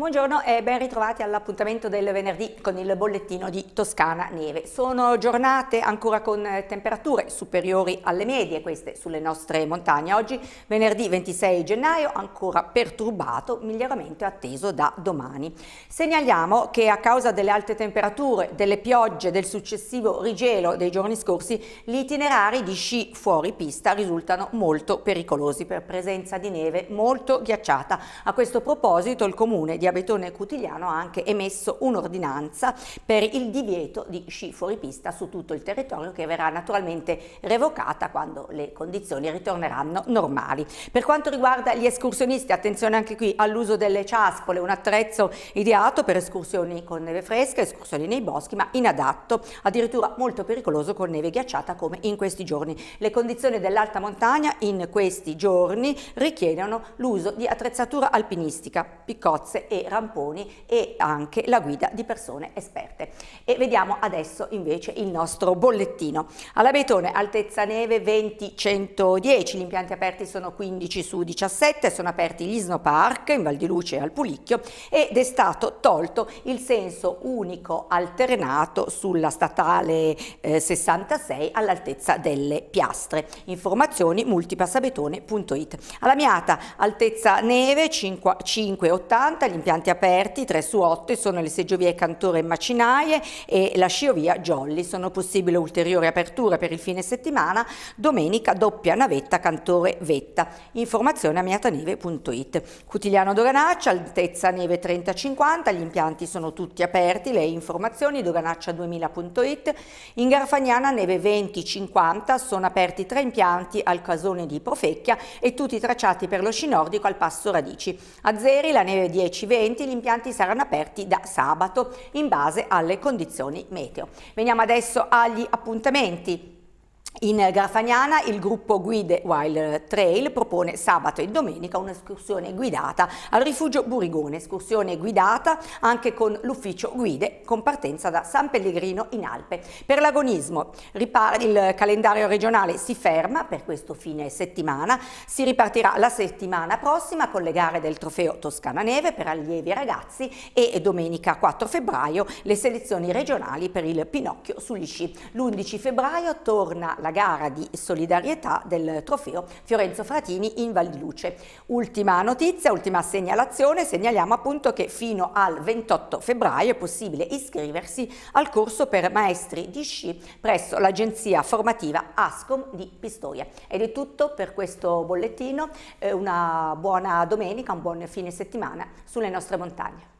Buongiorno e ben ritrovati all'appuntamento del venerdì con il bollettino di Toscana Neve. Sono giornate ancora con temperature superiori alle medie, queste sulle nostre montagne. Oggi, venerdì 26 gennaio, ancora perturbato, miglioramento atteso da domani. Segnaliamo che a causa delle alte temperature, delle piogge, del successivo rigelo dei giorni scorsi, gli itinerari di sci fuori pista risultano molto pericolosi per presenza di neve molto ghiacciata. A questo proposito il comune di Abetone Cutigliano ha anche emesso un'ordinanza per il divieto di sci fuori pista su tutto il territorio che verrà naturalmente revocata quando le condizioni ritorneranno normali. Per quanto riguarda gli escursionisti, attenzione anche qui all'uso delle ciaspole, un attrezzo ideato per escursioni con neve fresca, escursioni nei boschi, ma inadatto, addirittura molto pericoloso con neve ghiacciata come in questi giorni. Le condizioni dell'alta montagna in questi giorni richiedono l'uso di attrezzatura alpinistica, piccozze e ramponi e anche la guida di persone esperte. E vediamo adesso invece il nostro bollettino. Alla Betone, altezza neve 20-110, gli impianti aperti sono 15 su 17, sono aperti gli Park in Val di Luce e al Pulicchio ed è stato tolto il senso unico alternato sulla statale eh, 66 all'altezza delle piastre. Informazioni multipassabetone.it. Alla Miata altezza neve 5,80, gli impianti aperti, 3 su 8 sono le seggiovie Cantore e Macinaie e la sciovia Jolly. Sono possibili ulteriori aperture per il fine settimana, domenica doppia navetta Cantore Vetta. Informazione a miataneve.it. Cutigliano Doganaccia, altezza neve 30-50, gli impianti sono tutti aperti, le informazioni doganaccia2000.it. In Garfagnana neve 20-50, sono aperti tre impianti al casone di Profecchia e tutti tracciati per lo sci nordico al passo Radici. A Zeri la neve 10 2020 gli impianti saranno aperti da sabato in base alle condizioni meteo. Veniamo adesso agli appuntamenti. In Grafagnana il gruppo Guide Wild Trail propone sabato e domenica un'escursione guidata al rifugio Burigone, escursione guidata anche con l'ufficio Guide con partenza da San Pellegrino in Alpe. Per l'agonismo il calendario regionale si ferma per questo fine settimana, si ripartirà la settimana prossima con le gare del trofeo Toscana Neve per allievi e ragazzi e domenica 4 febbraio le selezioni regionali per il Pinocchio sugli sci. L'11 febbraio torna la gara di solidarietà del trofeo Fiorenzo Fratini in Val di Luce. Ultima notizia, ultima segnalazione, segnaliamo appunto che fino al 28 febbraio è possibile iscriversi al corso per maestri di sci presso l'agenzia formativa ASCOM di Pistoia. Ed è tutto per questo bollettino, eh, una buona domenica, un buon fine settimana sulle nostre montagne.